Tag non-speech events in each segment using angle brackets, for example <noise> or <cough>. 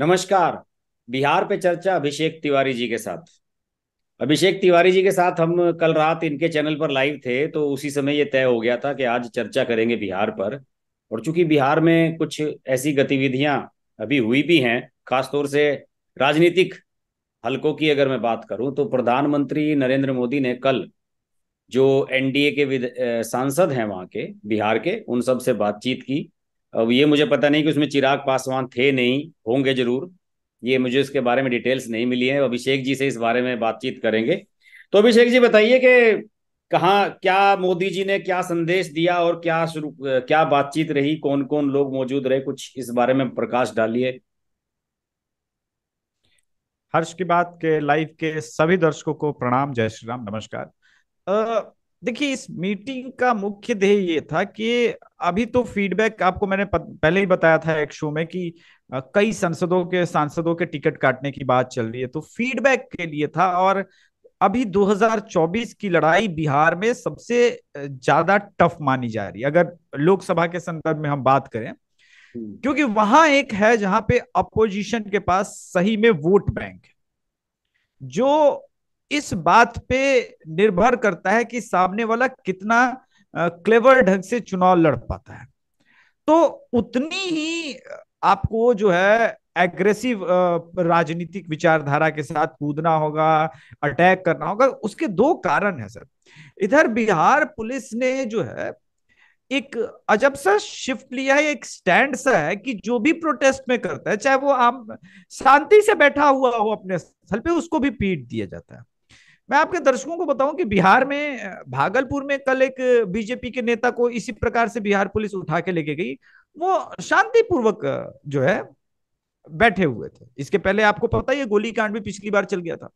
नमस्कार बिहार पे चर्चा अभिषेक तिवारी जी के साथ अभिषेक तिवारी जी के साथ हम कल रात इनके चैनल पर लाइव थे तो उसी समय ये तय हो गया था कि आज चर्चा करेंगे बिहार पर और चूंकि बिहार में कुछ ऐसी गतिविधियां अभी हुई भी हैं खासतौर से राजनीतिक हलकों की अगर मैं बात करूं तो प्रधानमंत्री नरेंद्र मोदी ने कल जो एनडीए के सांसद हैं वहां के बिहार के उन सब से बातचीत की अब ये मुझे पता नहीं कि उसमें चिराग पासवान थे नहीं होंगे जरूर ये मुझे इसके बारे में डिटेल्स नहीं मिली है अभिषेक जी से इस बारे में बातचीत करेंगे तो अभिषेक जी बताइए कि कहाँ क्या मोदी जी ने क्या संदेश दिया और क्या शुरू क्या बातचीत रही कौन कौन लोग मौजूद रहे कुछ इस बारे में प्रकाश डालिए हर्ष की बात के लाइव के सभी दर्शकों को प्रणाम जय श्री राम नमस्कार देखिए इस मीटिंग का मुख्य ध्येय ये था कि अभी तो फीडबैक आपको मैंने पहले ही बताया था एक शो में कि कई संसदों के सांसदों के टिकट काटने की बात चल रही है तो फीडबैक के लिए था और अभी 2024 की लड़ाई बिहार में सबसे ज्यादा टफ मानी जा रही है अगर लोकसभा के संदर्भ में हम बात करें हम्म। क्योंकि वहां एक है जहां पे अपोजिशन के पास सही में वोट बैंक जो इस बात पे निर्भर करता है कि सामने वाला कितना क्लेवर ढंग से चुनाव लड़ पाता है तो उतनी ही आपको जो है एग्रेसिव राजनीतिक विचारधारा के साथ कूदना होगा अटैक करना होगा उसके दो कारण है सर इधर बिहार पुलिस ने जो है एक अजब सा शिफ्ट लिया है एक स्टैंड सा है कि जो भी प्रोटेस्ट में करता है चाहे वो आम शांति से बैठा हुआ हो अपने स्थल पे उसको भी पीट दिया जाता है मैं आपके दर्शकों को बताऊं कि बिहार में भागलपुर में कल एक बीजेपी के नेता को इसी प्रकार से बिहार पुलिस उठा के लेके गई वो शांतिपूर्वक जो है बैठे हुए थे इसके पहले आपको पता ही है गोली कांड भी पिछली बार चल गया था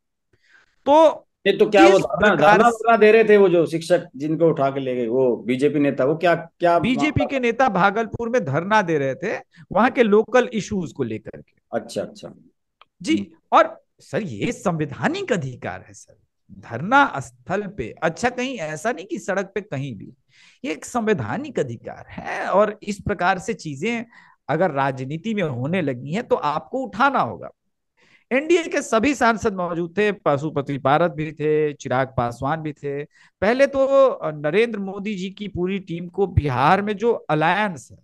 तो ये तो क्या वो धरना दे रहे थे वो जो शिक्षक जिनको उठा के ले गए वो बीजेपी नेता वो क्या क्या बीजेपी के नेता भागलपुर में धरना दे रहे थे वहां के लोकल इश्यूज को लेकर के अच्छा अच्छा जी और सर ये संवैधानिक अधिकार है सर धरना स्थल पे अच्छा कहीं ऐसा नहीं कि सड़क पे कहीं भी ये एक संवैधानिक अधिकार है और इस प्रकार से चीजें अगर राजनीति में होने लगी हैं तो आपको उठाना होगा एनडीए के सभी सांसद मौजूद थे पशुपति पारत भी थे चिराग पासवान भी थे पहले तो नरेंद्र मोदी जी की पूरी टीम को बिहार में जो अलायंस है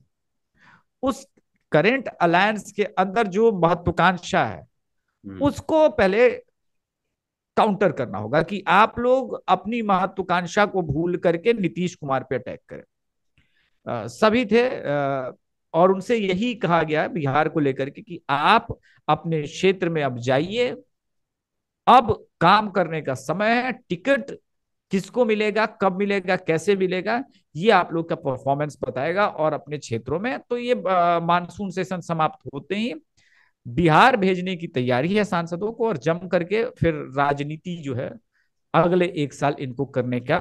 उस करेंट अलायंस के अंदर जो महत्वाकांक्षा है हम्म। उसको पहले काउंटर करना होगा कि आप लोग अपनी महत्वाकांक्षा को भूल करके नीतीश कुमार पे अटैक करें सभी थे और उनसे यही कहा गया बिहार को लेकर के कि आप अपने क्षेत्र में अब जाइए अब काम करने का समय है टिकट किसको मिलेगा कब मिलेगा कैसे मिलेगा ये आप लोग का परफॉर्मेंस बताएगा और अपने क्षेत्रों में तो ये मानसून सेशन समाप्त होते ही बिहार भेजने की तैयारी है सांसदों को और जम करके फिर राजनीति जो है अगले एक साल इनको करने का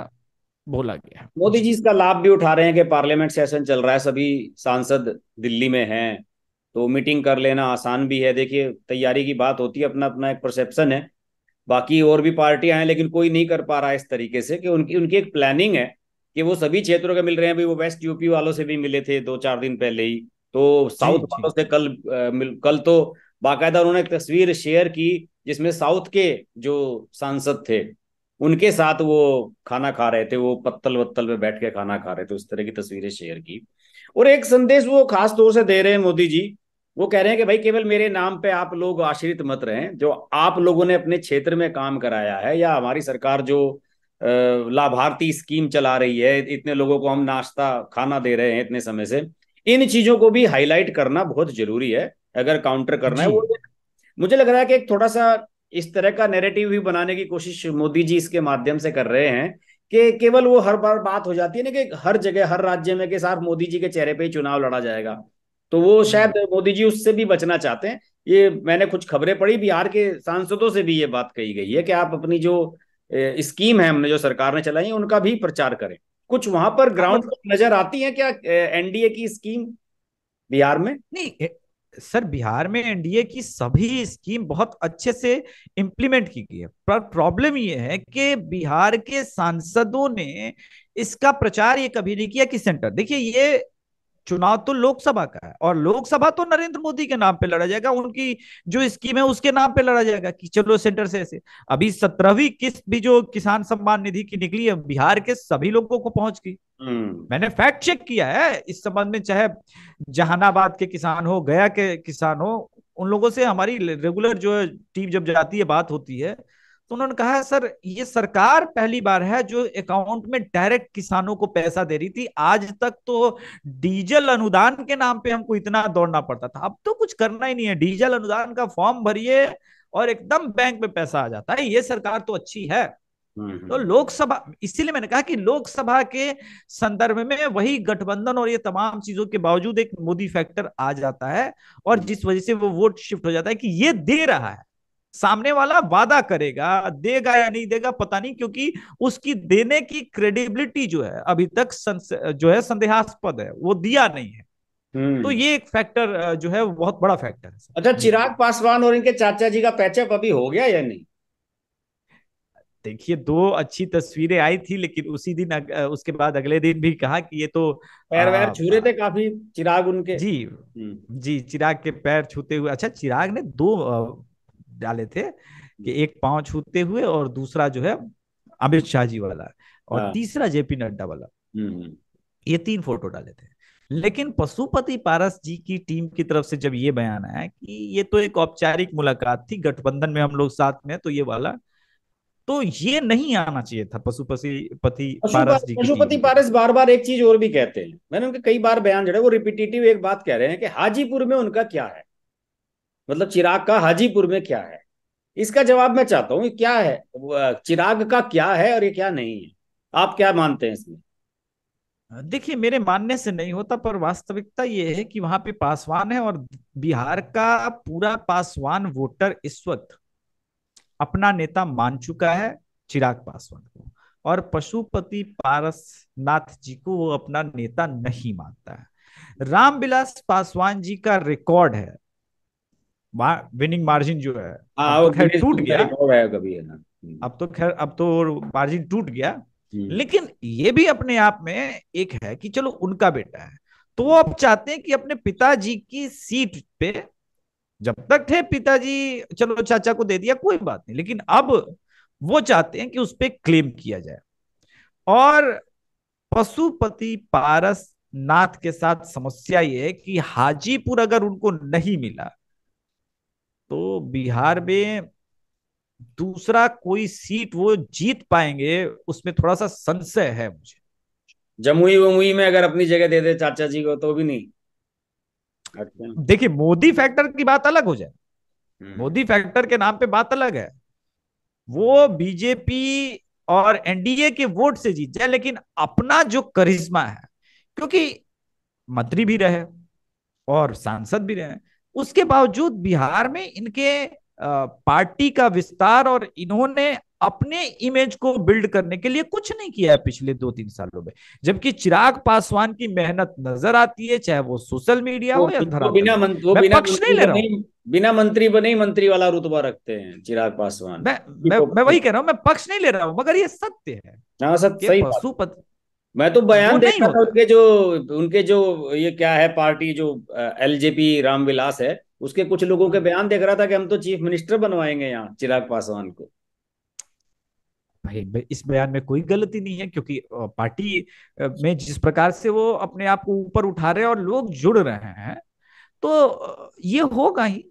बोला गया मोदी जी इसका लाभ भी उठा रहे हैं कि पार्लियामेंट सेशन चल रहा है सभी सांसद दिल्ली में हैं तो मीटिंग कर लेना आसान भी है देखिए तैयारी की बात होती है अपना अपना एक परसेप्शन है बाकी और भी पार्टियां हैं लेकिन कोई नहीं कर पा रहा है इस तरीके से कि उनकी उनकी एक प्लानिंग है कि वो सभी क्षेत्रों के मिल रहे हैं अभी वो वेस्ट यूपी वालों से भी मिले थे दो चार दिन पहले ही तो साउथ वालों से कल मिल कल तो बाकायदा उन्होंने एक तस्वीर शेयर की जिसमें साउथ के जो सांसद थे उनके साथ वो खाना खा रहे थे वो पत्तल वत्तल पे बैठ के खाना खा रहे थे उस तरह की तस्वीरें शेयर की और एक संदेश वो खास तौर से दे रहे हैं मोदी जी वो कह रहे हैं कि भाई केवल मेरे नाम पे आप लोग आश्रित मत रहे जो आप लोगों ने अपने क्षेत्र में काम कराया है या हमारी सरकार जो लाभार्थी स्कीम चला रही है इतने लोगों को हम नाश्ता खाना दे रहे हैं इतने समय से इन चीजों को भी हाईलाइट करना बहुत जरूरी है अगर काउंटर करना है वो मुझे लग रहा है कि एक थोड़ा सा इस तरह का नेरेटिव भी बनाने की कोशिश मोदी जी इसके माध्यम से कर रहे हैं कि केवल वो हर बार बात हो जाती है ना कि हर जगह हर राज्य में के साथ मोदी जी के चेहरे पे ही चुनाव लड़ा जाएगा तो वो शायद मोदी जी उससे भी बचना चाहते हैं ये मैंने कुछ खबरें पढ़ी बिहार के सांसदों से भी ये बात कही गई है कि आप अपनी जो स्कीम है हमने जो सरकार ने चलाई है उनका भी प्रचार करें कुछ वहां पर ग्राउंड हाँ, मतलब नजर आती है क्या एनडीए की स्कीम बिहार में नहीं सर बिहार में एनडीए की सभी स्कीम बहुत अच्छे से इम्प्लीमेंट की गई है पर प्रॉब्लम यह है कि बिहार के सांसदों ने इसका प्रचार ये कभी नहीं किया कि सेंटर देखिए ये चुनाव तो लोकसभा का है और लोकसभा तो नरेंद्र मोदी के नाम पे लड़ा जाएगा उनकी जो स्कीम है उसके नाम पे लड़ा जाएगा कि चलो सेंटर से ऐसे अभी सत्रहवीं किस्त भी जो किसान सम्मान निधि की निकली है बिहार के सभी लोगों को पहुंच गई हम्म। मैंने फैक्ट चेक किया है इस संबंध में चाहे जहानाबाद के किसान हो गया के किसान हो उन लोगों से हमारी रेगुलर जो टीम जब जाती है बात होती है तो उन्होंने कहा सर ये सरकार पहली बार है जो अकाउंट में डायरेक्ट किसानों को पैसा दे रही थी आज तक तो डीजल अनुदान के नाम पे हमको इतना दौड़ना पड़ता था अब तो कुछ करना ही नहीं है डीजल अनुदान का फॉर्म भरिए और एकदम बैंक में पैसा आ जाता है ये सरकार तो अच्छी है हम्म, हम्म। तो लोकसभा इसीलिए मैंने कहा कि लोकसभा के संदर्भ में वही गठबंधन और ये तमाम चीजों के बावजूद एक मोदी फैक्टर आ जाता है और जिस वजह से वो वोट शिफ्ट हो जाता है कि ये दे रहा है सामने वाला वादा करेगा देगा या नहीं देगा पता नहीं क्योंकि उसकी देने की क्रेडिबिलिटी जो है अभी तक जो है संदेहास्पद है वो दिया नहीं है तो हम्म। ये एक फैक्टर जो है बहुत बड़ा फैक्टर है अच्छा चिराग पासवान और इनके चाचा जी का पैचअप अभी हो गया या नहीं देखिए दो अच्छी तस्वीरें आई थी लेकिन उसी दिन अग, उसके बाद अगले दिन भी कहा कि ये तो पैर वैर छू रहे थे काफी चिराग उनके जी हम्म। जी चिराग के पैर छूते हुए अच्छा चिराग ने दो डाले थे कि एक पांव छूते हुए और दूसरा जो है अमित शाह जी वाला और हाँ। तीसरा जेपी नड्डा वाला हम्म, हम्म। ये तीन फोटो डाले थे लेकिन पशुपति पारस जी की टीम की तरफ से जब ये बयान आया कि ये तो एक औपचारिक मुलाकात थी गठबंधन में हम लोग साथ में तो ये वाला तो ये नहीं आना चाहिए था पशुपति पति पारस जी पशुपति पारस बार बार एक चीज और भी कहते हैं मैंने उनके कई बार बयान जो है वो रिपीटेटिव एक बात कह रहे हैं कि हाजीपुर में उनका क्या है मतलब चिराग का हाजीपुर में क्या है इसका जवाब मैं चाहता हूँ क्या है चिराग का क्या है और ये क्या नहीं है आप क्या मानते हैं इसमें देखिए मेरे मानने से नहीं होता पर वास्तविकता ये है कि वहां पे पासवान है और बिहार का पूरा पासवान वोटर इस वक्त अपना नेता मान चुका है चिराग पासवान को और पशुपति पारसनाथ जी को वो अपना नेता नहीं मानता है रामविलास पासवान जी का रिकॉर्ड है विनिंग मार्जिन जो है अब हाँ, तो खैर टूट तो गया कभी हम्म। अब तो खैर अब तो मार्जिन टूट गया लेकिन ये भी अपने आप में एक है कि चलो उनका बेटा है तो अब चाहते हैं कि अपने पिताजी की सीट पे जब तक थे पिताजी चलो चाचा को दे दिया कोई बात नहीं लेकिन अब वो चाहते हैं कि उस पर क्लेम किया जाए और पशुपति पारस नाथ के साथ समस्या ये है कि हाजीपुर अगर उनको नहीं मिला तो बिहार में दूसरा कोई सीट वो जीत पाएंगे उसमें थोड़ा सा संशय है मुझे जमुई वमुई में अगर अपनी जगह दे दे चाचा जी को तो भी नहीं अच्छा। देखिए मोदी फैक्टर की बात अलग हो जाए हम्म। मोदी फैक्टर के नाम पे बात अलग है वो बीजेपी और एनडीए के वोट से जीत जाए लेकिन अपना जो करिश्मा है क्योंकि मंत्री भी रहे और सांसद भी रहे उसके बावजूद बिहार में इनके पार्टी का विस्तार और इन्होंने अपने इमेज को बिल्ड करने के लिए कुछ नहीं किया है पिछले दो तीन सालों में जबकि चिराग पासवान की मेहनत नजर आती है चाहे वो सोशल मीडिया हो या धरा बिना मन, वो बिना पक्ष नहीं ले रहा हूँ बिना मंत्री बने ही मंत्री वाला रुतबा रखते हैं चिराग पासवान मैं मैं, मैं वही कह रहा हूँ मैं पक्ष नहीं ले रहा हूं मगर ये सत्य है हाँ पशुपति मैं तो बयान देख रहा था उनके जो उनके जो ये क्या है पार्टी जो एलजेपी रामविलास है उसके कुछ लोगों के बयान देख रहा था कि हम तो चीफ मिनिस्टर बनवाएंगे यहाँ चिराग पासवान को भाई इस बयान में कोई गलती नहीं है क्योंकि पार्टी में जिस प्रकार से वो अपने आप को ऊपर उठा रहे हैं और लोग जुड़ रहे हैं तो ये होगा ही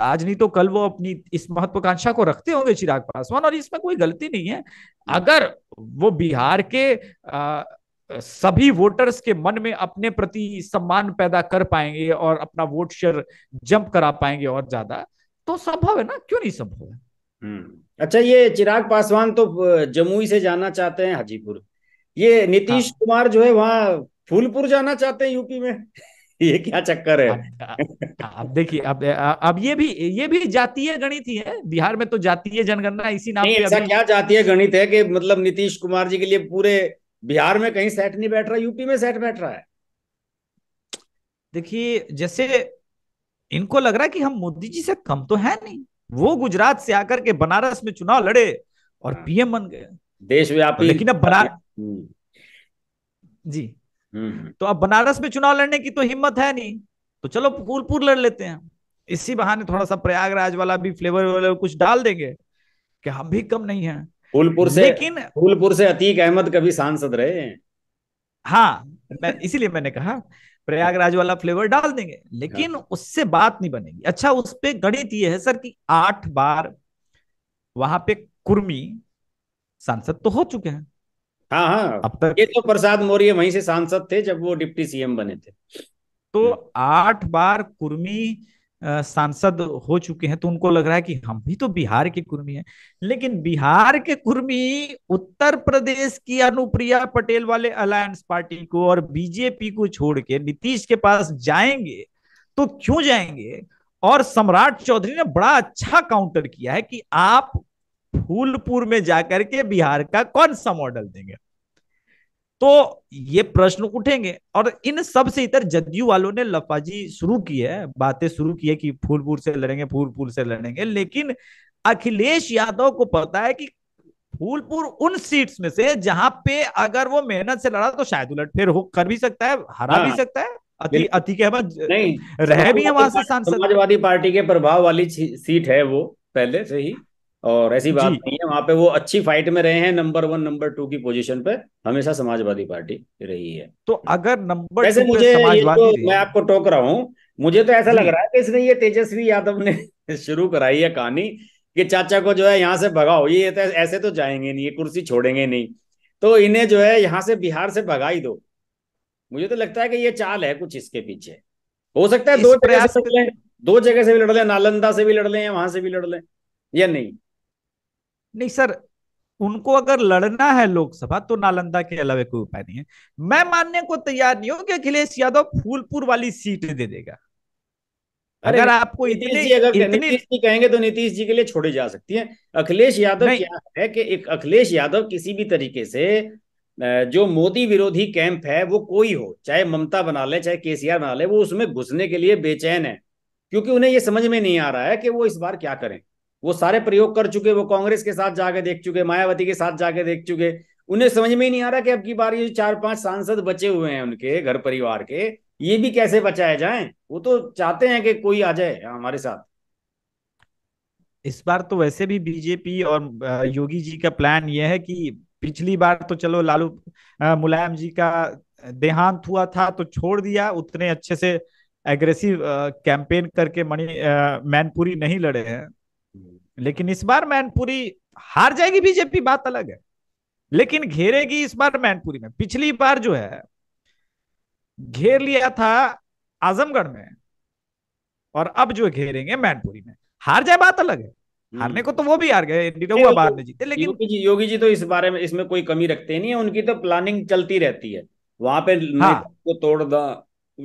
आज नहीं तो कल वो अपनी इस महत्वाकांक्षा को रखते होंगे चिराग पासवान और इसमें कोई गलती नहीं है अगर वो बिहार के आ, सभी वोटर्स के मन में अपने प्रति सम्मान पैदा कर पाएंगे और अपना वोट शेयर जंप करा पाएंगे और ज्यादा तो संभव है ना क्यों नहीं संभव है हम्म। अच्छा ये चिराग पासवान तो जमुई से जाना चाहते हैं हाजीपुर ये नीतीश हाँ। कुमार जो है वहाँ फूलपुर जाना चाहते हैं यूपी में ये क्या चक्कर है आप देखिए अब अब ये भी ये भी जातीय गणित ही है बिहार में तो जातीय जनगणना इसी नाम नहीं, ऐसा क्या जातीय गणित है कि मतलब नीतीश कुमार जी के लिए पूरे बिहार में कहीं सेट नहीं बैठ रहा यूपी में सेट बैठ रहा है देखिए जैसे इनको लग रहा है कि हम मोदी जी से कम तो है नहीं वो गुजरात से आकर के बनारस में चुनाव लड़े और हाँ। पीएम बन गए देशव्यापी लेकिन अब बना हम्म। जी हम्म। तो अब बनारस में चुनाव लड़ने की तो हिम्मत है नहीं तो चलो फूलपुर लड़ लेते हैं इसी बहाने थोड़ा सा प्रयागराज वाला भी फ्लेवर वाले कुछ डाल देंगे कि हम भी कम नहीं है फूलपुर से लेकिन फूलपुर से अतीक अहमद कभी सांसद रहे हाँ मैं इसीलिए मैंने कहा प्रयागराज वाला फ्लेवर डाल देंगे लेकिन हाँ। उससे बात नहीं बनेगी अच्छा उस पर गणित ये है सर कि आठ बार वहां पे कुर्मी सांसद तो हो चुके हैं हाँ हाँ अब तक ये तो प्रसाद मौर्य वहीं से सांसद थे जब वो डिप्टी सीएम बने थे तो आठ बार कुर्मी सांसद हो चुके हैं तो उनको लग रहा है कि हम भी तो बिहार के कुर्मी हैं लेकिन बिहार के कुर्मी उत्तर प्रदेश की अनुप्रिया पटेल वाले अलायंस पार्टी को और बीजेपी को छोड़ के नीतीश के पास जाएंगे तो क्यों जाएंगे और सम्राट चौधरी ने बड़ा अच्छा काउंटर किया है कि आप फूलपुर में जाकर के बिहार का कौन सा मॉडल देंगे तो ये प्रश्न उठेंगे और इन सब से इतर जदयू वालों ने लफाजी शुरू की है बातें शुरू की है कि फूलपुर से लड़ेंगे फूलपुर से लड़ेंगे लेकिन अखिलेश यादव को पता है कि फूलपुर उन सीट्स में से जहां पे अगर वो मेहनत से लड़ा तो शायद उलट फिर हो कर भी सकता है हरा भी हाँ। सकता है अति अतीक अहमद नहीं रह भी है वहां से सांसद समाजवादी पार्टी के प्रभाव वाली सीट है वो पहले से ही और ऐसी बात नहीं है वहां पे वो अच्छी फाइट में रहे हैं नंबर वन नंबर टू की पोजीशन पे हमेशा समाजवादी पार्टी रही है तो अगर नंबर वैसे मुझे ये तो मैं आपको टोक रहा हूँ मुझे तो ऐसा लग रहा है कि इसने ये तेजस्वी यादव ने <laughs> शुरू कराई है कहानी कि चाचा को जो है यहाँ से भगाओ ये तो ऐसे तो जाएंगे नहीं ये कुर्सी छोड़ेंगे नहीं तो इन्हें जो है यहाँ से बिहार से भगा ही दो मुझे तो लगता है कि ये चाल है कुछ इसके पीछे हो सकता है दो जगह से दो जगह से भी लड़ लें नालंदा से भी लड़ लें वहां से भी लड़ लें या नहीं नहीं सर उनको अगर लड़ना है लोकसभा तो नालंदा के अलावा कोई उपाय नहीं है मैं मानने को तैयार नहीं हूं कि अखिलेश यादव फूलपुर वाली सीट दे देगा अगर आपको इतने अगर नीतीश जी कहेंगे तो नीतीश जी के लिए छोड़ी जा सकती है अखिलेश यादव क्या है कि एक अखिलेश यादव किसी भी तरीके से जो मोदी विरोधी कैंप है वो कोई हो चाहे ममता बना ले चाहे केसीआर बना ले वो उसमें घुसने के लिए बेचैन है क्योंकि उन्हें ये समझ में नहीं आ रहा है कि वो इस बार क्या करें वो सारे प्रयोग कर चुके वो कांग्रेस के साथ जाके देख चुके मायावती के साथ जाके देख चुके उन्हें समझ में ही नहीं आ रहा कि अब की बार ये चार पांच सांसद बचे हुए हैं उनके घर परिवार के ये भी कैसे बचाए जाए वो तो चाहते हैं कि कोई आ जाए हमारे साथ इस बार तो वैसे भी बीजेपी और योगी जी का प्लान ये है कि पिछली बार तो चलो लालू मुलायम जी का देहांत हुआ था तो छोड़ दिया उतने अच्छे से एग्रेसिव कैंपेन करके मणि मैनपुरी नहीं लड़े हैं लेकिन इस बार मैनपुरी हार जाएगी बीजेपी बात अलग है लेकिन घेरेगी इस बार मैनपुरी में पिछली बार जो है घेर लिया था आजमगढ़ में और अब जो घेरेंगे मैनपुरी में हार जाए बात अलग है हम्म। हारने को तो वो भी हार गए बाद जीते लेकिन योगी जी योगी जी तो इस बारे में इसमें कोई कमी रखते नहीं है उनकी तो प्लानिंग चलती रहती है वहां पे हाँ। को तोड़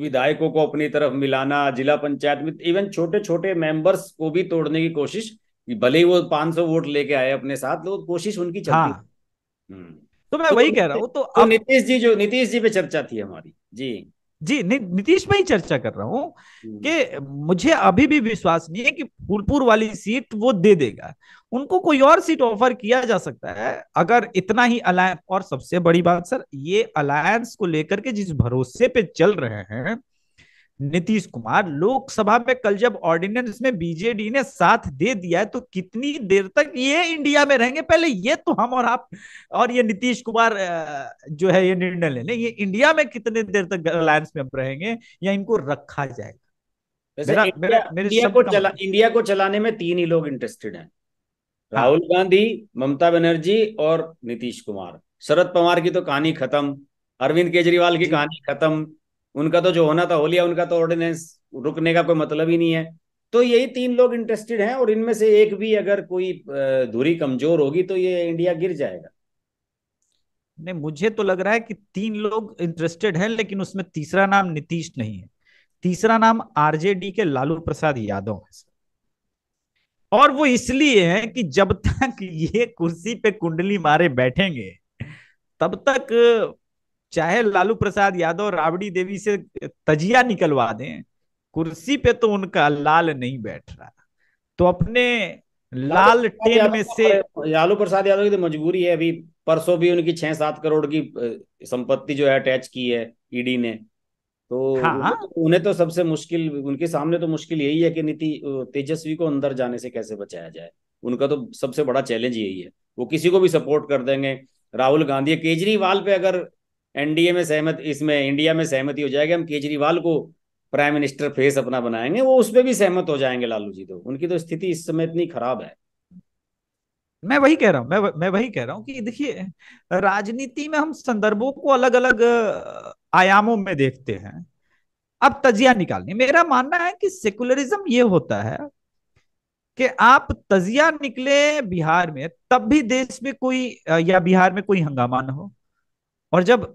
विधायकों को अपनी तरफ मिलाना जिला पंचायत में इवन छोटे छोटे मेंबर्स को भी तोड़ने की कोशिश भले ही वो 500 वोट लेके आए अपने साथ लोग कोशिश उनकी चलती हाँ। हम्म। तो मैं तो वही कह रहा हूँ तो, तो नीतीश जी जो नीतीश जी पे चर्चा थी हमारी जी जी नीतीश में ही चर्चा कर रहा हूँ हम्म। कि मुझे अभी भी विश्वास नहीं है कि फूलपुर वाली सीट वो दे देगा उनको कोई और सीट ऑफर किया जा सकता है अगर इतना ही अलायंस और सबसे बड़ी बात सर ये अलायंस को लेकर के जिस भरोसे पे चल रहे हैं नीतीश कुमार लोकसभा में कल जब ऑर्डिनेंस में बीजेडी ने साथ दे दिया है तो कितनी देर तक ये इंडिया में रहेंगे पहले ये तो हम और आप और ये नीतीश कुमार जो है ये निर्णय ले लें ये इंडिया में कितने देर तक अलायंस में हम रहेंगे या इनको रखा जाएगा मेरा, इंडिया, मेरा, मेरे इंडिया को चला इंडिया मतलब- को चलाने में तीन ही लोग इंटरेस्टेड हैं हाँ। राहुल गांधी ममता बनर्जी और नीतीश कुमार शरद पवार की तो कहानी खत्म अरविंद केजरीवाल की कहानी खत्म उनका तो जो होना था हो लिया उनका तो ऑर्डिनेंस रुकने का कोई मतलब ही नहीं है तो यही तीन लोग इंटरेस्टेड हैं और इनमें से एक भी अगर कोई धुरी कमजोर होगी तो ये इंडिया गिर जाएगा नहीं मुझे तो लग रहा है कि तीन लोग इंटरेस्टेड हैं लेकिन उसमें तीसरा नाम नीतीश नहीं है तीसरा नाम आरजेडी के लालू प्रसाद यादव है और वो इसलिए है कि जब तक ये कुर्सी पे कुंडली मारे बैठेंगे तब तक चाहे लालू प्रसाद यादव राबड़ी देवी से तजिया निकलवा दें कुर्सी पे तो उनका लाल नहीं बैठ रहा तो अपने लाल टेन में से लालू प्रसाद यादव की तो मजबूरी है अभी परसों भी उनकी छह सात करोड़ की संपत्ति जो है अटैच की है ईडी ने तो हाँ, हाँ? उन्हें तो सबसे मुश्किल उनके सामने तो मुश्किल यही है कि नीति तेजस्वी को अंदर जाने से कैसे बचाया जाए उनका तो सबसे बड़ा चैलेंज यही है वो किसी को भी सपोर्ट कर देंगे राहुल गांधी केजरीवाल पे अगर एनडीए में सहमत इसमें इंडिया में सहमति हो जाएगी हम केजरीवाल को प्राइम मिनिस्टर फेस अपना बनाएंगे वो उसमें भी सहमत हो जाएंगे लालू जी तो उनकी तो स्थिति इस समय इतनी खराब है मैं वही कह रहा हूँ मैं मैं वही कह रहा हूँ कि देखिए राजनीति में हम संदर्भों को अलग अलग आयामों में देखते हैं अब तजिया निकालनी मेरा मानना है कि सेकुलरिज्म ये होता है कि आप तजिया निकले बिहार में तब भी देश में कोई या बिहार में कोई हंगामा ना हो और जब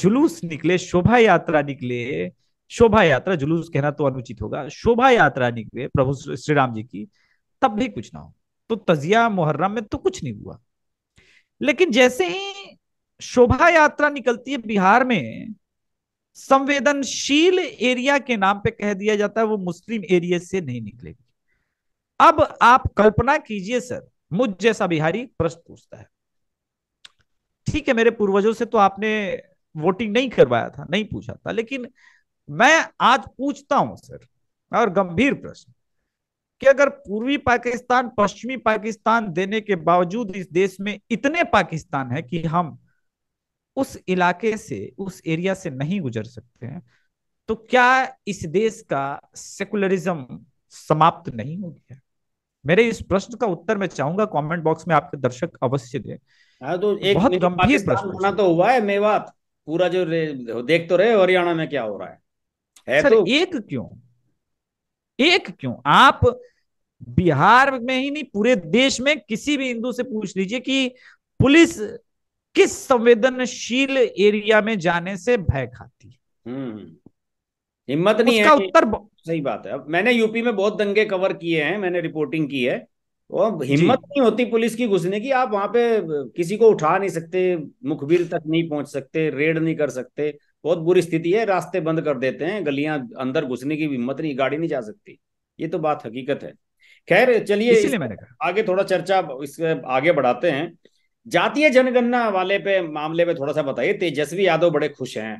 जुलूस निकले शोभा यात्रा निकले शोभा यात्रा जुलूस कहना तो अनुचित होगा शोभा यात्रा निकले प्रभु श्री राम जी की तब भी कुछ ना हो तो तजिया मुहर्रम में तो कुछ नहीं हुआ लेकिन जैसे ही शोभा यात्रा निकलती है बिहार में संवेदनशील एरिया के नाम पे कह दिया जाता है वो मुस्लिम एरिया से नहीं निकलेगी अब आप कल्पना कीजिए सर मुझ जैसा बिहारी प्रश्न पूछता है ठीक है मेरे पूर्वजों से तो आपने वोटिंग नहीं करवाया था नहीं पूछा था लेकिन मैं आज पूछता हूं सर और गंभीर प्रश्न कि अगर पूर्वी पाकिस्तान पश्चिमी पाकिस्तान देने के बावजूद इस देश में इतने पाकिस्तान है कि हम उस इलाके से उस एरिया से नहीं गुजर सकते हैं तो क्या इस देश का सेकुलरिज्म समाप्त नहीं हो गया मेरे इस प्रश्न का उत्तर मैं चाहूंगा कमेंट बॉक्स में आपके दर्शक अवश्य दें हाँ, तो एक बहुत तो गंभीर प्रश्न होना तो हुआ है मेवात पूरा जो देख तो रहे हरियाणा में क्या हो रहा है, है सर, तो एक क्यों एक क्यों आप बिहार में ही नहीं पूरे देश में किसी भी हिंदू से पूछ लीजिए कि पुलिस किस संवेदनशील एरिया में जाने से भय खाती है हम्म, हिम्मत नहीं है उत्तर सही बात है अब मैंने यूपी में बहुत दंगे कवर किए हैं मैंने रिपोर्टिंग की है और हिम्मत नहीं होती पुलिस की घुसने की आप वहां पे किसी को उठा नहीं सकते मुखबिर तक नहीं पहुंच सकते रेड नहीं कर सकते बहुत बुरी स्थिति है रास्ते बंद कर देते हैं गलियां अंदर घुसने की हिम्मत नहीं गाड़ी नहीं जा सकती ये तो बात हकीकत है खैर चलिए आगे थोड़ा चर्चा इसके आगे बढ़ाते हैं जातीय जनगणना वाले पे मामले में थोड़ा सा बताइए तेजस्वी यादव बड़े खुश हैं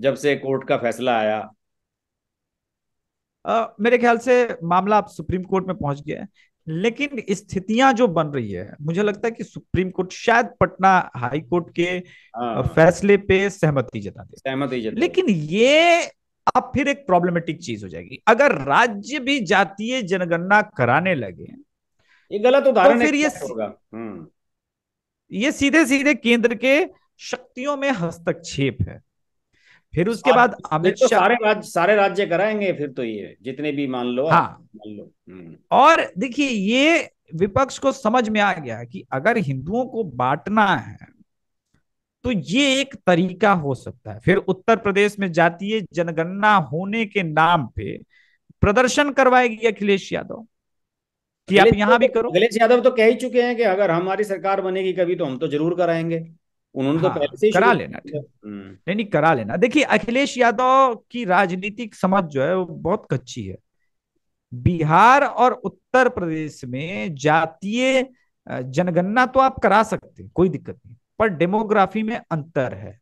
जब से कोर्ट का फैसला आया Uh, मेरे ख्याल से मामला अब सुप्रीम कोर्ट में पहुंच गया है लेकिन स्थितियां जो बन रही है मुझे लगता है कि सुप्रीम कोर्ट शायद पटना हाई कोर्ट के हाँ। फैसले पे सहमति जता दे सहमति जता लेकिन ये अब फिर एक प्रॉब्लमेटिक चीज हो जाएगी अगर राज्य भी जातीय जनगणना कराने लगे ये गलत तो उदाहरण तो फिर ये होगा हम्म। ये सीधे सीधे केंद्र के शक्तियों में हस्तक्षेप है फिर उसके बाद तो अमित शाह सारे राज्य सारे राज्य कराएंगे फिर तो ये जितने भी मान लो हाँ मान लो हम्म। और देखिए ये विपक्ष को समझ में आ गया कि अगर हिंदुओं को बांटना है तो ये एक तरीका हो सकता है फिर उत्तर प्रदेश में जातीय जनगणना होने के नाम पे प्रदर्शन करवाएगी अखिलेश यादव कि आप यहाँ भी करो अखिलेश यादव तो कह ही चुके हैं कि अगर हमारी सरकार बनेगी कभी तो हम तो जरूर कराएंगे उन्होंने तो हाँ, तो पहले से करा लेना हम्म। नहीं नहीं करा लेना देखिए अखिलेश यादव की राजनीतिक समझ जो है वो बहुत कच्ची है बिहार और उत्तर प्रदेश में जातीय जनगणना तो आप करा सकते हैं कोई दिक्कत नहीं पर डेमोग्राफी में अंतर है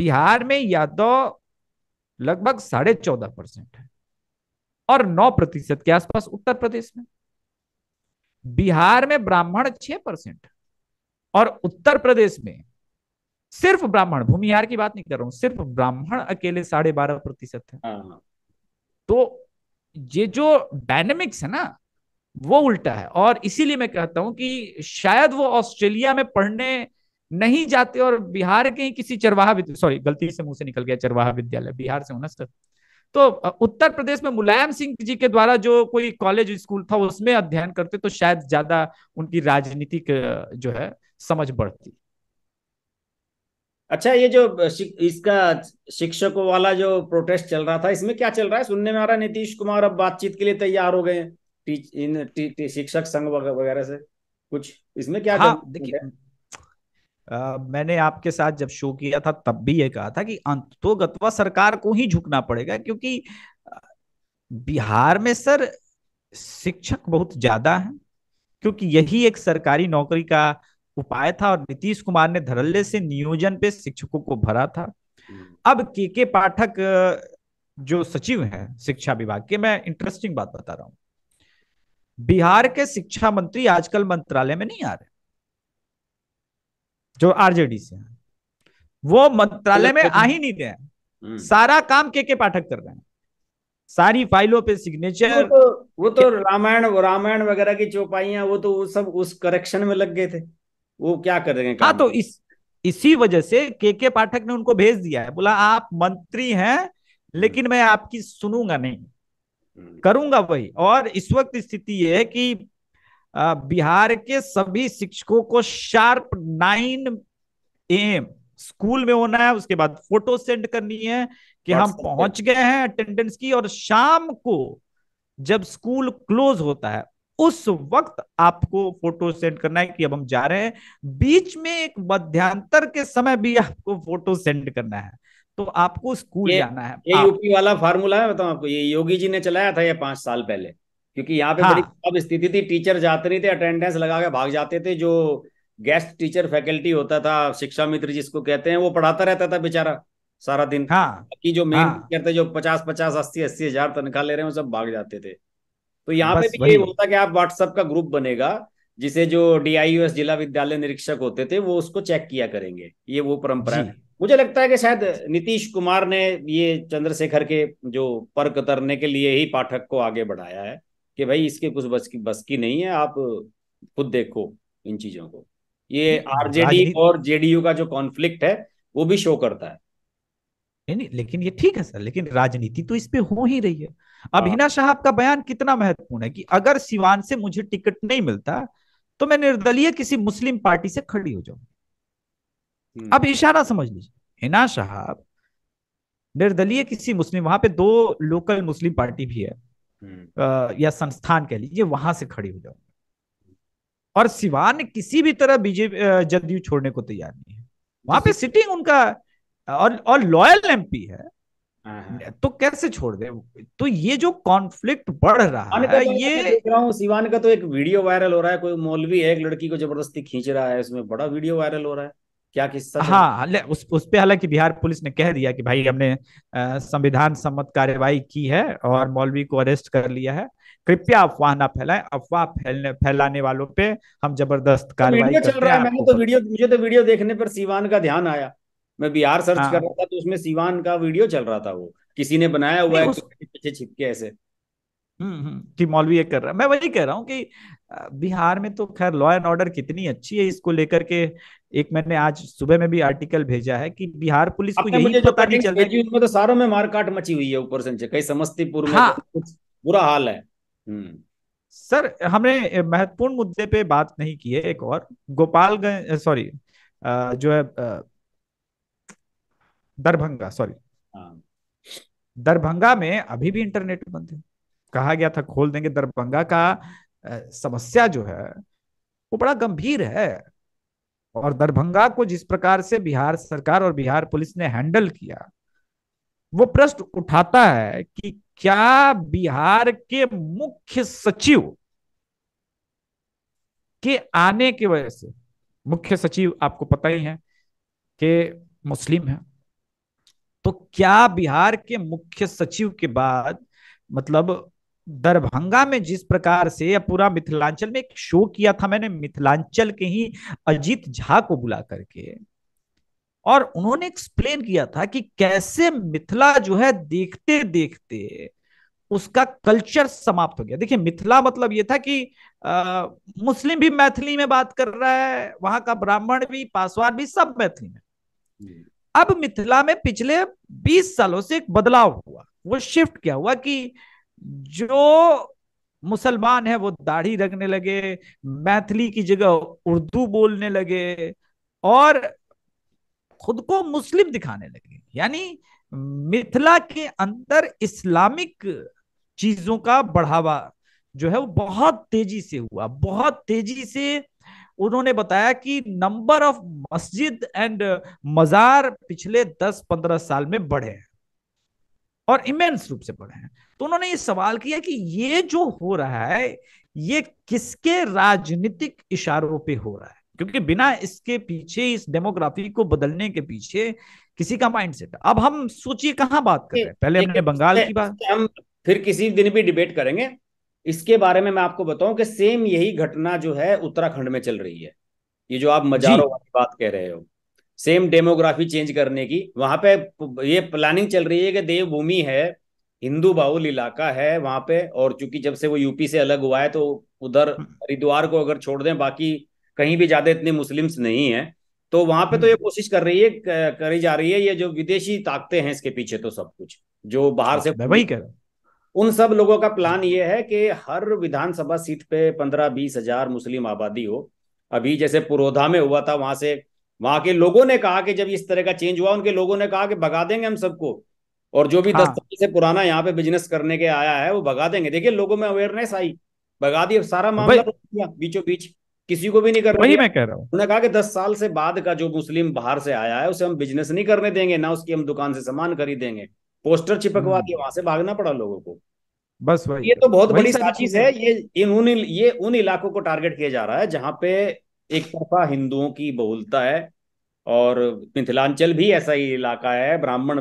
बिहार में यादव लगभग साढ़े चौदह परसेंट है और नौ प्रतिशत के आसपास उत्तर प्रदेश में बिहार में ब्राह्मण छह परसेंट है और उत्तर प्रदेश में सिर्फ ब्राह्मण भूमिहार की बात नहीं कर रहा हूं सिर्फ ब्राह्मण अकेले साढ़े बारह प्रतिशत है हाँ। तो ये जो डायनेमिक्स है ना वो उल्टा है और इसीलिए मैं कहता हूं कि शायद वो ऑस्ट्रेलिया में पढ़ने नहीं जाते और बिहार के ही किसी चरवाहा सॉरी गलती से मुंह से निकल गया चरवाहा विद्यालय बिहार से होना सर तो उत्तर प्रदेश में मुलायम सिंह जी के द्वारा जो कोई कॉलेज स्कूल था उसमें अध्ययन करते तो शायद ज्यादा उनकी राजनीतिक जो है समझ बढ़ती अच्छा ये जो इसका शिक्षकों वाला जो प्रोटेस्ट चल रहा था इसमें क्या चल रहा है सुनने में आ रहा है नीतीश कुमार अब बातचीत के लिए तैयार हो गए इन टी, टी, शिक्षक संघ वगैरह से कुछ इसमें क्या हाँ, देखिए मैंने आपके साथ जब शो किया था तब भी ये कहा था कि अंतोगतवा सरकार को ही झुकना पड़ेगा क्योंकि बिहार में सर शिक्षक बहुत ज्यादा है क्योंकि यही एक सरकारी नौकरी का उपाय था और नीतीश कुमार ने धरल्ले से नियोजन पे शिक्षकों को भरा था हम्म। अब के के पाठक जो सचिव हैं शिक्षा विभाग के मैं इंटरेस्टिंग बात बता रहा हूं बिहार के शिक्षा मंत्री आजकल मंत्रालय में नहीं आ रहे जो आरजेडी से हैं वो मंत्रालय में आ ही नहीं रहे हम्म। सारा काम के के पाठक कर रहे हैं सारी फाइलों पे सिग्नेचर वो तो, वो तो रामायण रामायण वगैरह की चौपाइया वो तो वो सब उस करेक्शन में लग गए थे वो क्या कर रहे हैं हाँ तो इस इसी वजह से के के पाठक ने उनको भेज दिया है बोला आप मंत्री हैं लेकिन मैं आपकी सुनूंगा नहीं हम्म। करूंगा वही और इस वक्त स्थिति यह है कि बिहार के सभी शिक्षकों को शार्प नाइन एम स्कूल में होना है उसके बाद फोटो सेंड करनी है कि हम पहुंच गए हैं अटेंडेंस की और शाम को जब स्कूल क्लोज होता है उस वक्त आपको फोटो सेंड करना है कि अब हम जा रहे हैं बीच में एक मध्यांतर के समय भी आपको फोटो सेंड करना है तो आपको स्कूल जाना है ये हाँ। यूपी वाला फार्मूला है बताऊं आपको ये योगी जी ने चलाया था ये पांच साल पहले क्योंकि यहाँ पे हाँ। बड़ी खराब स्थिति थी टीचर जाते नहीं थे अटेंडेंस लगा के भाग जाते थे जो गेस्ट टीचर फैकल्टी होता था शिक्षा मित्र जिसको कहते हैं वो पढ़ाता रहता था बेचारा सारा दिन हाँ, की जो मेन हाँ, टीचर थे जो पचास पचास अस्सी अस्सी हजार तनख्वाह ले रहे हैं वो सब भाग जाते थे तो यहाँ पे भी यही होता कि आप व्हाट्सएप का ग्रुप बनेगा जिसे जो डीआईयूएस जिला विद्यालय निरीक्षक होते थे वो उसको चेक किया करेंगे ये वो परंपरा है मुझे लगता है कि शायद नीतीश कुमार ने ये चंद्रशेखर के जो पर कतरने के लिए ही पाठक को आगे बढ़ाया है कि भाई इसके कुछ बस की बस की नहीं है आप खुद देखो इन चीजों को ये आरजेडी और जेडीयू का जो कॉन्फ्लिक्ट है वो भी शो करता है नहीं लेकिन ये ठीक है सर लेकिन राजनीति तो इस पे हो ही रही है अभिना हाँ। शाह का बयान कितना महत्वपूर्ण है कि अगर सिवान से मुझे टिकट नहीं मिलता तो मैं निर्दलीय किसी मुस्लिम पार्टी से खड़ी हो जाऊंगी हम्म। अब इशारा समझ लीजिए हिना शाहब निर्दलीय किसी मुस्लिम वहां पे दो लोकल मुस्लिम पार्टी भी है हम्म। या संस्थान कह लीजिए वहां से खड़ी हो जाऊंगी और सिवान किसी भी तरह बीजेपी जदयू छोड़ने को तैयार नहीं है वहां पे सिटिंग उनका और और लॉयल एमपी है हाँ। तो कैसे छोड़ दे तो ये जो कॉन्फ्लिक्ट बढ़ रहा है तो ये देख रहा हूँ सिवान का तो एक वीडियो वायरल हो रहा है कोई मौलवी है एक लड़की को जबरदस्ती खींच रहा है उसमें बड़ा वीडियो वायरल हो रहा है क्या किस्सा हाँ उस उस पे हालांकि बिहार पुलिस ने कह दिया कि भाई हमने संविधान सम्मत कार्यवाही की है और मौलवी को अरेस्ट कर लिया है कृपया अफवाह ना फैलाएं अफवाह फैलने फैलाने वालों पे हम जबरदस्त कार्रवाई तो चल रहा है मैंने तो वीडियो मुझे तो वीडियो देखने पर सीवान का ध्यान आया मैं बिहार सर्च हाँ। कर रहा था तो उसमें सिवान का वीडियो चल रहा था वो किसी ने बनाया हुआ है उस... पीछे छिपके ऐसे हम्म, हम्म मौलवी ये कर रहा है मैं वही कह रहा हूँ कि बिहार में तो खैर लॉ एंड ऑर्डर कितनी अच्छी है इसको लेकर के एक मैंने आज सुबह में भी आर्टिकल भेजा है कि बिहार पुलिस को यही मुझे पता नहीं चल रहा रही उसमें तो सारों में मारकाट मची हुई है ऊपर से कई समस्तीपुर में हाँ, तो बुरा हाल है हम्म। सर हमने महत्वपूर्ण मुद्दे पे बात नहीं की है एक और गोपालगंज सॉरी जो है दरभंगा सॉरी हाँ। दरभंगा में अभी भी इंटरनेट बंद है कहा गया था खोल देंगे दरभंगा का समस्या जो है वो बड़ा गंभीर है और दरभंगा को जिस प्रकार से बिहार सरकार और बिहार पुलिस ने हैंडल किया वो प्रश्न उठाता है कि क्या बिहार के मुख्य सचिव के आने की वजह से मुख्य सचिव आपको पता ही है कि मुस्लिम है तो क्या बिहार के मुख्य सचिव के बाद मतलब दरभंगा में जिस प्रकार से या पूरा मिथिलांचल में एक शो किया था मैंने मिथिलांचल के ही अजीत झा को बुला करके और उन्होंने एक्सप्लेन किया था कि कैसे मिथिला जो है देखते देखते उसका कल्चर समाप्त हो गया देखिए मिथिला मतलब ये था कि आ, मुस्लिम भी मैथिली में बात कर रहा है वहां का ब्राह्मण भी पासवान भी सब मैथिली में अब मिथिला में पिछले 20 सालों से एक बदलाव हुआ वो शिफ्ट क्या हुआ कि जो मुसलमान है वो दाढ़ी रखने लगे मैथिली की जगह उर्दू बोलने लगे और खुद को मुस्लिम दिखाने लगे यानी मिथिला के अंदर इस्लामिक चीजों का बढ़ावा जो है वो बहुत तेजी से हुआ बहुत तेजी से उन्होंने बताया कि नंबर ऑफ मस्जिद एंड मजार पिछले 10-15 साल में बढ़े हैं और इमेंस रूप से बढ़े हैं तो उन्होंने ये सवाल किया कि ये जो हो रहा है ये किसके राजनीतिक इशारों पे हो रहा है क्योंकि बिना इसके पीछे इस डेमोग्राफी को बदलने के पीछे किसी का माइंडसेट अब हम सोचिए कहां बात कर रहे हैं पहले हमने बंगाल की बात हम फिर किसी दिन भी डिबेट करेंगे इसके बारे में मैं आपको बताऊं कि सेम यही घटना जो है उत्तराखंड में चल रही है ये जो आप मजारों वाली बात कह रहे हो सेम डेमोग्राफी चेंज करने की वहां पे ये प्लानिंग चल रही है कि देवभूमि है हिंदू बाहुल इलाका है वहां पे और चूंकि जब से वो यूपी से अलग हुआ है तो उधर हम्म। हरिद्वार को अगर छोड़ दें बाकी कहीं भी ज्यादा इतने मुस्लिम्स नहीं है तो वहां पे तो ये हम्म। कोशिश कर रही है करी जा रही है ये जो विदेशी ताकते हैं इसके पीछे तो सब कुछ जो बाहर से वही कह रहा उन सब लोगों का प्लान ये है कि हर विधानसभा सीट पे पंद्रह बीस हजार मुस्लिम आबादी हो अभी जैसे पुरोधा में हुआ था वहां से वहां के लोगों ने कहा कि जब इस तरह का चेंज हुआ उनके लोगों ने कहा कि भगा देंगे हम सबको और जो भी हाँ। दस साल से पुराना यहाँ पे बिजनेस करने के आया है वो भगा देंगे देखिए लोगों में अवेयरनेस आई भगा दी सारा मामला बीचों बीच किसी को भी नहीं कर वही मैं कह रहा हूँ उन्होंने कहा कि दस साल से बाद का जो मुस्लिम बाहर से आया है उसे हम बिजनेस नहीं करने देंगे ना उसकी हम दुकान से सामान खरीदेंगे पोस्टर चिपकवा हम्म। के वहां से भागना पड़ा लोगों को बस वही ये तो बहुत बड़ी सारी चीज है ये इन उन ये उन इलाकों को टारगेट किया जा रहा है जहां पे एक तरफा हिंदुओं की बहुलता है और मिथिलांचल भी ऐसा ही इलाका है ब्राह्मण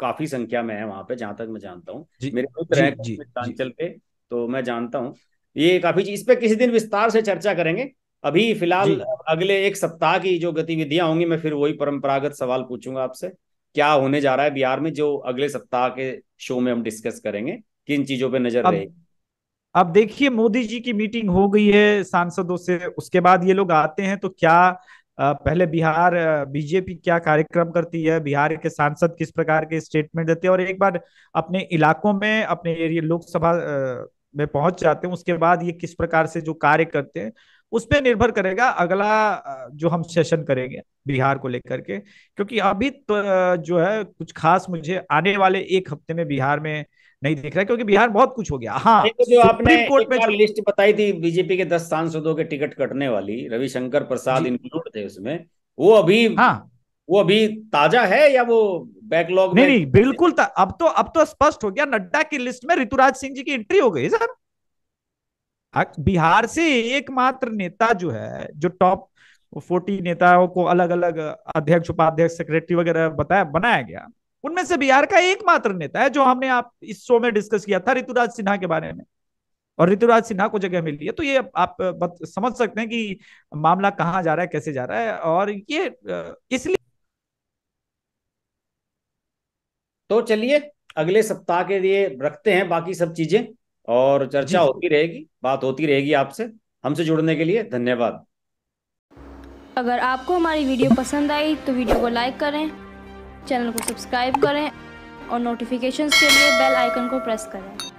काफी संख्या में है वहां पे जहां तक मैं जानता हूँ मेरे मित्र है मिथिलांचल पे तो मैं जानता हूँ ये काफी इस पर किसी दिन विस्तार से चर्चा करेंगे अभी फिलहाल अगले एक सप्ताह की जो गतिविधियां होंगी मैं फिर वही परंपरागत सवाल पूछूंगा आपसे क्या होने जा रहा है बिहार में जो अगले सप्ताह के शो में हम डिस्कस करेंगे किन चीजों पर नजर रहेगी अब देखिए मोदी जी की मीटिंग हो गई है सांसदों से उसके बाद ये लोग आते हैं तो क्या पहले बिहार बीजेपी क्या कार्यक्रम करती है बिहार के सांसद किस प्रकार के स्टेटमेंट देते हैं और एक बार अपने इलाकों में अपने एरिया लोकसभा में पहुंच जाते हैं उसके बाद ये किस प्रकार से जो कार्य करते हैं उस पर निर्भर करेगा अगला जो हम सेशन करेंगे बिहार को लेकर के क्योंकि अभी तो जो है कुछ खास मुझे आने वाले एक हफ्ते में बिहार में नहीं देख रहा क्योंकि बिहार बहुत कुछ हो गया हाँ जो आपने कोर्ट में लिस्ट बताई थी बीजेपी के दस सांसदों के टिकट कटने वाली रविशंकर प्रसाद इंक्लूड थे उसमें वो अभी हाँ वो अभी ताजा है या वो बैकलॉग नहीं, नहीं बिल्कुल अब तो अब तो स्पष्ट हो गया नड्डा की लिस्ट में ऋतुराज सिंह जी की एंट्री हो गई सर बिहार से एकमात्र नेता जो है जो टॉप फोर्टी नेताओं को अलग अलग अध्यक्ष उपाध्यक्ष सेक्रेटरी वगैरह बताया बनाया गया उनमें से बिहार का एकमात्र नेता है जो हमने आप इस शो में डिस्कस किया था ऋतुराज सिन्हा के बारे में और ऋतुराज सिन्हा को जगह मिली है तो ये आप समझ सकते हैं कि मामला कहाँ जा रहा है कैसे जा रहा है और ये इसलिए तो चलिए अगले सप्ताह के लिए रखते हैं बाकी सब चीजें और चर्चा होती रहेगी बात होती रहेगी आपसे हमसे जुड़ने के लिए धन्यवाद अगर आपको हमारी वीडियो पसंद आई तो वीडियो को लाइक करें चैनल को सब्सक्राइब करें और नोटिफिकेशन के लिए बेल आइकन को प्रेस करें